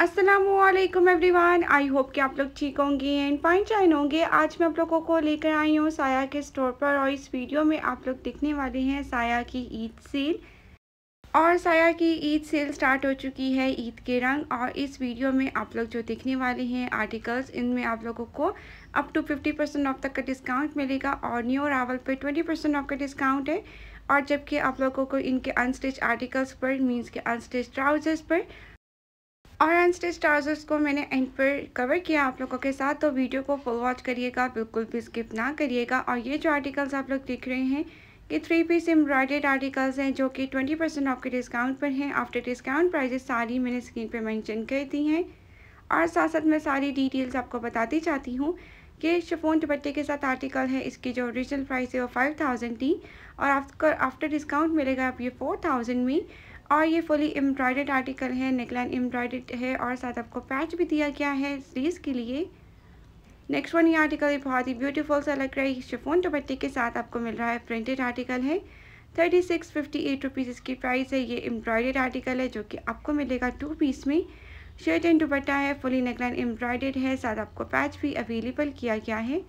Aslam everyone I hope कि आप लोग ठीक होंगे एंड फाइन चाइन होंगे आज मैं आप लोगों को लेकर आई हूँ साया के स्टोर पर और इस वीडियो में आप लोग देखने वाले हैं साया की ईद सेल और साया की ईद सेल स्टार्ट हो चुकी है ईद के रंग और इस वीडियो में आप लोग जो देखने वाले हैं आर्टिकल्स इनमें आप लोगों को अप टू 50 परसेंट ऑफ तक का डिस्काउंट मिलेगा और न्यू रावल पे 20 परसेंट ऑफ का डिस्काउंट है और जबकि आप लोगों को इनके अनस्टिच आर्टिकल्स पर मीन्स के अनस्टिच ट्राउजर्स पर और अनस्टेज ट्राउज़र्स को मैंने एंड पर कवर किया आप लोगों के साथ तो वीडियो को फुल वॉच करिएगा बिल्कुल भी स्किप ना करिएगा और ये जो आर्टिकल्स आप लोग देख रहे हैं कि थ्री पीस एम्ब्रॉयडेड आर्टिकल्स हैं जो कि ट्वेंटी परसेंट आपके डिस्काउंट पर हैं आफ्टर डिस्काउंट प्राइजेस सारी मैंने स्क्रीन पर मैंशन कर दी हैं और साथ साथ मैं सारी डिटेल्स आपको बताती चाहती हूँ कि शिफोन दुपट्टे के साथ आर्टिकल है इसकी जो ओरिजिनल प्राइस है वो फाइव थाउजेंड थी और आपको आफ्टर डिस्काउंट मिलेगा आप ये फोर थाउजेंड में और ये फुली एम्ब्रॉयडेड आर्टिकल है नेकलाइन एम्ब्रॉयडेड है और साथ आपको पैच भी दिया गया है सीरीज़ के लिए नेक्स्ट वन ये आर्टिकल बहुत ही ब्यूटीफुल सा लग रहा है शिफोन दुपट्टे के साथ आपको मिल रहा है प्रिंटेड आर्टिकल है thirty six fifty eight rupees इसकी प्राइस है ये एम्ब्रॉयडेड आर्टिकल है जो कि आपको मिलेगा टू पीस में शर्ट एंड दुपट्टा है फुली नेकलाइन एम्ब्रॉयडेड है साथ आपको पैच भी अवेलेबल किया गया है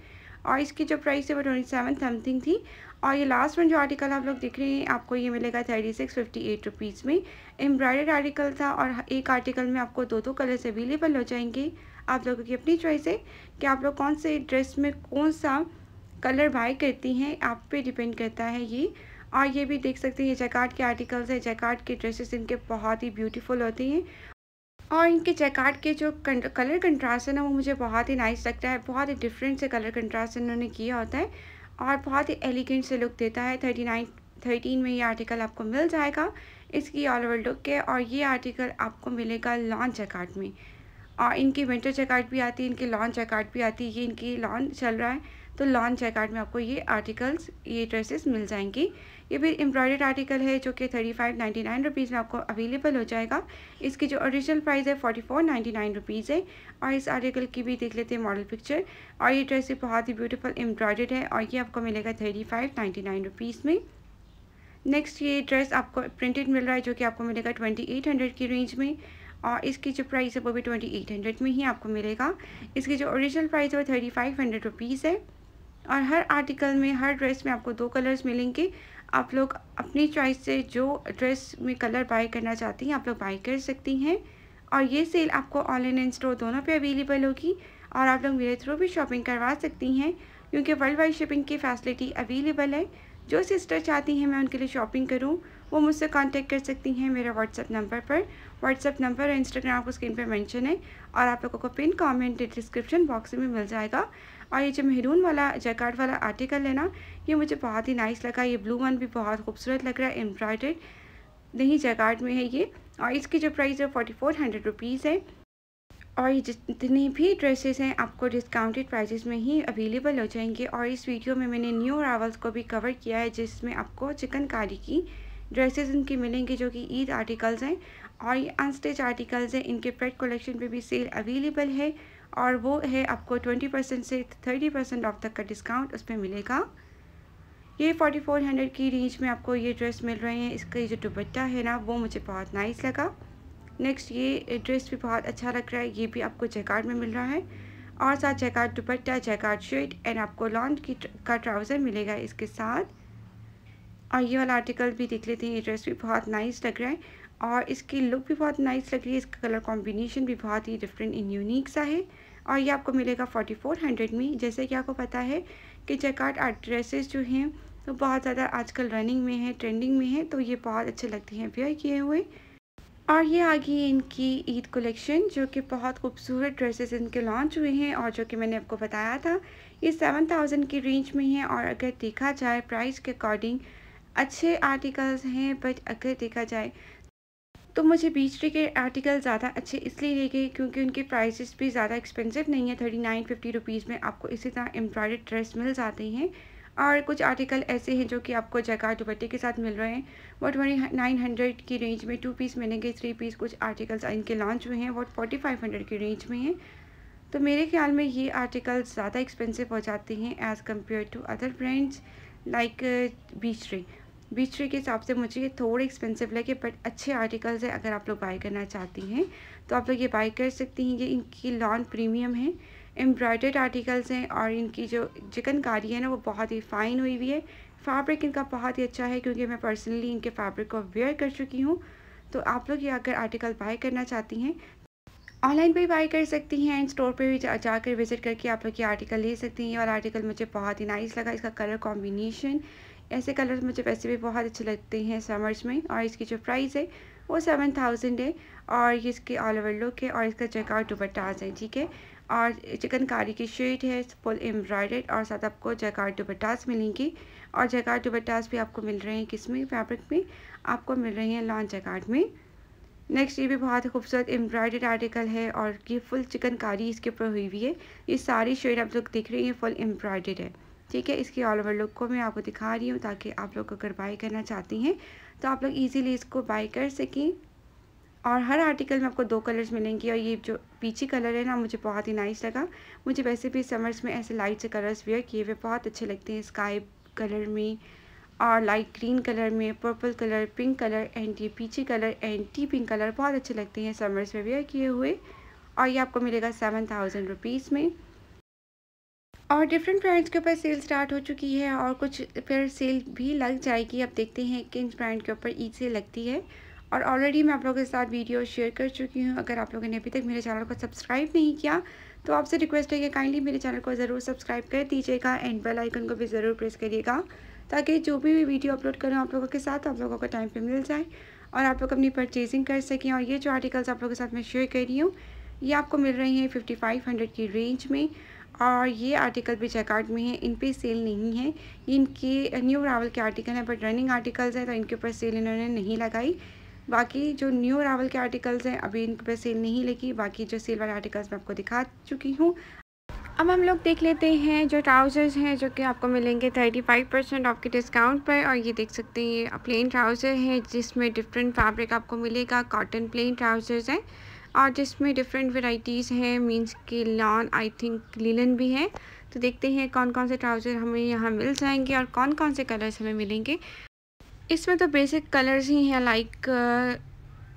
और इसकी जो प्राइस है वो ट्वेंटी सेवन समथिंग थी और ये लास्ट में जो आर्टिकल आप लोग देख रहे हैं आपको ये मिलेगा thirty six fifty eight rupees में एम्ब्रॉयडर आर्टिकल था और एक आर्टिकल में आपको दो दो कलर्स अवेलेबल हो जाएंगे आप लोगों की अपनी चॉइस है कि आप लोग कौन से ड्रेस में कौन सा कलर बाय करती हैं आप पे डिपेंड करता है ये और ये भी देख सकते हैं ये जैकार्ड के आर्टिकल्स हैं जैकार्ड के ड्रेसेस इनके बहुत ही ब्यूटीफुल होते हैं और इनके जैकार्ड के जो कलर कंट्रास्ट है ना वो मुझे बहुत ही नाइस लगता है बहुत ही डिफरेंट से कलर कंट्रास्ट इन्होंने किया होता है और बहुत ही एलिगेंट से लुक देता है थर्टी नाइन थर्टीन में ये आर्टिकल आपको मिल जाएगा इसकी ऑल ओवर लुक है और ये आर्टिकल आपको मिलेगा लॉन्च अकार्ड में और इनकी विंटर जैकार्ड भी आती है इनकी लॉन्च अकार्ड भी आती है ये इनकी लॉन्च चल रहा है तो लॉन्च चेकआउट में आपको ये आर्टिकल्स ये ड्रेसेस मिल जाएंगी ये भी एम्ब्रॉयडेड आर्टिकल है जो कि thirty five ninety nine rupees में आपको अवेलेबल हो जाएगा इसकी जो ओरिजिनल प्राइस है forty four ninety nine rupees है और इस आर्टिकल की भी देख लेते हैं मॉडल पिक्चर और ये ड्रेस बहुत ही ब्यूटीफुल एम्ब्रॉयडेड है और ये आपको मिलेगा thirty five ninety nine rupees में नेक्स्ट ये ड्रेस आपको प्रिंटेड मिल रहा है जो कि आपको मिलेगा ट्वेंटी एट हंड्रेड की रेंज में और इसकी जो प्राइस है वो भी ट्वेंटी एट हंड्रेड में ही आपको मिलेगा इसकी जो ओरिजिनल प्राइस है वो थर्टी फाइव हंड्रेड रुपीज़ है और हर आर्टिकल में हर ड्रेस में आपको दो कलर्स मिलेंगे आप लोग अपनी चॉइस से जो ड्रेस में कलर बाय करना चाहती हैं आप लोग बाय कर सकती हैं और ये सेल आपको ऑनलाइन एंड स्टोर दोनों पे अवेलेबल होगी और आप लोग मेरे थ्रू भी शॉपिंग करवा सकती हैं क्योंकि वर्ल्ड वाइड शिपिंग की फैसिलिटी अवेलेबल है जो सिस्टर चाहती हैं मैं उनके लिए शॉपिंग करूँ वो मुझसे कांटेक्ट कर सकती हैं मेरे व्हाट्सअप नंबर पर व्हाट्सअप नंबर और इंस्टाग्राम आपको स्क्रीन पर मेंशन है और आप लोगों को पिन कमेंट डिस्क्रिप्शन बॉक्स में मिल जाएगा और ये जो मेहरून वाला जैकार्ड वाला आर्टिकल है ना ये मुझे बहुत ही नाइस लगा ये ब्लू वन भी बहुत खूबसूरत लग रहा है एम्ब्रॉयड नहीं जैकार्ड में है ये और इसकी जो प्राइस है फोर्टी फोर हंड्रेड रुपीज़ है और ये जितनी भी ड्रेसेस हैं आपको डिस्काउंटेड प्राइजेस में ही अवेलेबल हो जाएंगे और इस वीडियो में मैंने न्यू रावल्स को भी कवर किया है जिसमें आपको चिकनकारी की ड्रेसेस इनकी मिलेंगी जो कि ईद आर्टिकल्स हैं और ये अनस्टिच आर्टिकल्स हैं इनके प्रेड कलेक्शन पे भी सेल अवेलेबल है और वो है आपको ट्वेंटी परसेंट से थर्टी परसेंट ऑफ तक का डिस्काउंट उस पर मिलेगा ये फोर्टी फोर हंड्रेड की रेंज में आपको ये ड्रेस मिल रहे हैं इसका ये जो दुपट्टा है ना वो मुझे बहुत नाइस लगा नेक्स्ट ये ड्रेस भी बहुत अच्छा लग रहा है ये भी आपको जयकार्ड में मिल रहा है और साथ jacquard dupatta jacquard shirt and आपको लॉन्च की का ट्राउज़र मिलेगा इसके साथ और ये वाला आर्टिकल भी देख लेते हैं ये ड्रेस भी बहुत नाइस लग रहा है और इसकी लुक भी बहुत नाइस लग रही है इसका कलर कॉम्बिनेशन भी बहुत ही डिफरेंट एंड यूनिक सा है और ये आपको मिलेगा फोर्टी फोर हंड्रेड में जैसे कि आपको पता है कि जैकार्ड आर्ट ड्रेसेस जो हैं तो बहुत ज़्यादा आजकल रनिंग में है ट्रेंडिंग में है तो ये बहुत अच्छे लगते हैं वेयर किए हुए और ये आ गई इनकी ईद कलेक्शन जो कि बहुत खूबसूरत ड्रेसेस इनके लॉन्च हुए हैं और जो कि मैंने आपको बताया था ये सेवन थाउजेंड की रेंज में है और अगर देखा जाए प्राइस के अकॉर्डिंग अच्छे आर्टिकल्स हैं बट अगर देखा जाए तो मुझे बीचरी के आर्टिकल ज़्यादा अच्छे इसलिए लगे क्योंकि उनके प्राइसेस भी ज़्यादा एक्सपेंसिव नहीं है थर्टी नाइन फिफ्टी रुपीज़ में आपको इसी तरह एम्ब्रॉयड ड्रेस मिल जाते हैं और कुछ आर्टिकल ऐसे हैं जो कि आपको जगह दुपट्टे के साथ मिल रहे हैं वो ट्वेंटी नाइन हंड्रेड की रेंज में टू पीस मिलेंगे थ्री पीस कुछ आर्टिकल्स इनके लॉन्च हुए हैं वो फोर्टी फाइव हंड्रेड की रेंज में हैं तो मेरे ख्याल में ये आर्टिकल्स ज़्यादा एक्सपेंसिव हो जाते हैं as compare to other brands like Beechtree बीच के हिसाब से मुझे ये थोड़े एक्सपेंसिव लगे बट अच्छे आर्टिकल्स हैं अगर आप लोग बाई करना चाहती हैं तो आप लोग ये बाई कर सकती हैं ये इनकी लॉन प्रीमियम है एम्ब्रॉयडर्ड आर्टिकल्स हैं और इनकी जो चिकनकारी है ना वो बहुत ही फाइन हुई हुई है फैब्रिक इनका बहुत ही अच्छा है क्योंकि मैं पर्सनली इनके फैब्रिक को वेयर कर चुकी हूँ तो आप लोग ये अगर आर्टिकल बाय करना चाहती हैं ऑनलाइन भी बाई कर सकती हैं स्टोर पे भी जाकर विज़िट करके आप लोग ये आर्टिकल ले सकती हैं ये वाला आर्टिकल मुझे बहुत ही नाइस लगा इसका कलर कॉम्बिनेशन ऐसे कलर्स मुझे वैसे भी बहुत अच्छे लगते हैं समर्स में और इसकी जो प्राइस है वो सेवन थाउजेंड है और ये इसके ऑल ओवर लुक है और इसका चेकआउट दुपट्टाज है ठीक है और चिकनकारी की शेड है फुल एम्ब्रॉयडेड और साथ आपको जैकार्ड दुपट्टास मिलेंगी और जैकार्ड दुपट्टास भी आपको मिल रहे हैं किस में फैब्रिक में आपको मिल रहे हैं लॉन्च जैकार्ड में नेक्स्ट ये भी बहुत खूबसूरत एम्ब्रॉयडर्ड आर्टिकल है और ये फुल चिकनकारी इसके ऊपर हुई हुई है ये सारी शेड आप लोग देख रहे हैं ये फुल एम्ब्रॉयडर्ड है ठीक है इसकी ऑल ओवर लुक को मैं आपको दिखा रही हूँ ताकि आप लोग अगर बाई करना चाहती हैं तो आप लोग ईजिली इसको बाई कर सकें और हर आर्टिकल में आपको दो कलर्स मिलेंगे और ये जो पीछे कलर है ना मुझे बहुत ही नाइस लगा मुझे वैसे भी समर्स में ऐसे लाइट से कलर्स वेयर किए हुए बहुत अच्छे लगते हैं स्काई कलर में और लाइट ग्रीन कलर में purple colour pink colour and ये पीछे colour and tea pink colour बहुत अच्छे लगते हैं समर्स में वेयर किए हुए और ये आपको मिलेगा सेवन थाउजेंड रुपीज़ में और डिफरेंट ब्रांड्स के ऊपर सेल स्टार्ट हो चुकी है और कुछ फिर सेल भी लग जाएगी अब देखते हैं किन ब्रांड के ऊपर ईद सेल लगती है और ऑलरेडी मैं आप लोगों के साथ वीडियो शेयर कर चुकी हूँ अगर आप लोगों ने अभी तक मेरे चैनल को सब्सक्राइब नहीं किया तो आपसे रिक्वेस्ट है कि काइंडली मेरे चैनल को ज़रूर सब्सक्राइब कर दीजिएगा एंड बेल आइकन को भी ज़रूर प्रेस करिएगा ताकि जो भी वीडियो अपलोड करूँ आप लोगों के साथ आप लोगों को टाइम पर मिल जाए और आप लोग अपनी परचेजिंग कर सकें और ये जो आर्टिकल्स आप लोगों के साथ मैं शेयर कर रही हूँ ये आपको मिल रही हैं फिफ्टी फाइव हंड्रेड की रेंज में और ये आर्टिकल भी चेकआउट में है इन पर सेल नहीं है इनके न्यू रावल के आर्टिकल हैं बट रनिंग आर्टिकल्स हैं तो इनके ऊपर सेल इन्होंने नहीं लगाई बाकी जो न्यू रावल के आर्टिकल्स हैं अभी इनके ऊपर सेल नहीं लगी बाकी जो सेल वाले आर्टिकल्स मैं आपको दिखा चुकी हूँ अब हम लोग देख लेते हैं जो ट्राउज़र्स हैं जो कि आपको मिलेंगे थर्टी फाइव परसेंट आपके डिस्काउंट पर और ये देख सकते हैं ये प्लेन ट्राउज़र है जिसमें डिफरेंट फैब्रिक आपको मिलेगा कॉटन प्लेन ट्राउज़र्स हैं और जिसमें डिफरेंट वेराइटीज़ हैं मींस कि लॉन आई थिंक लीलन भी है तो देखते हैं कौन कौन से ट्राउज़र हमें यहाँ मिल जाएंगे और कौन कौन से कलर्स हमें मिलेंगे इसमें तो बेसिक कलर्स ही हैं like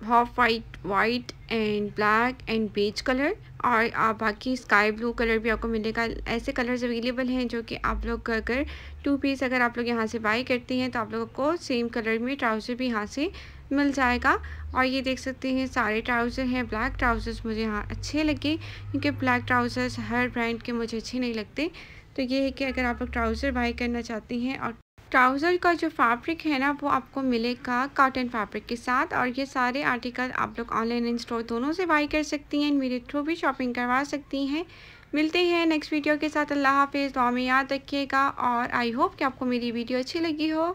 half white white and black and beige colour और आप बाकी स्काई ब्लू कलर भी आपको मिलेगा ऐसे कलर्स अवेलेबल हैं जो कि आप लोग अगर टू पीस अगर आप लोग यहाँ से बाई करते हैं तो आप लोगों को सेम कलर में ट्राउज़र भी यहाँ से मिल जाएगा और ये देख सकते हैं सारे ट्राउज़र हैं ब्लैक ट्राउज़र्स मुझे यहाँ अच्छे लगे क्योंकि ब्लैक ट्राउज़र्स हर ब्रांड के मुझे अच्छे नहीं लगते तो ये है कि अगर आप लोग ट्राउज़र बाई करना चाहते हैं और ट्राउज़र का जो फैब्रिक है ना वो आपको मिलेगा काटन फैब्रिक के साथ और ये सारे आर्टिकल आप लोग ऑनलाइन इन स्टोर दोनों से बाई कर सकती हैं मेरे थ्रू भी शॉपिंग करवा सकती हैं मिलते हैं नेक्स्ट वीडियो के साथ अल्लाह हाफिज़ दुआ में याद रखिएगा और आई होप कि आपको मेरी वीडियो अच्छी लगी हो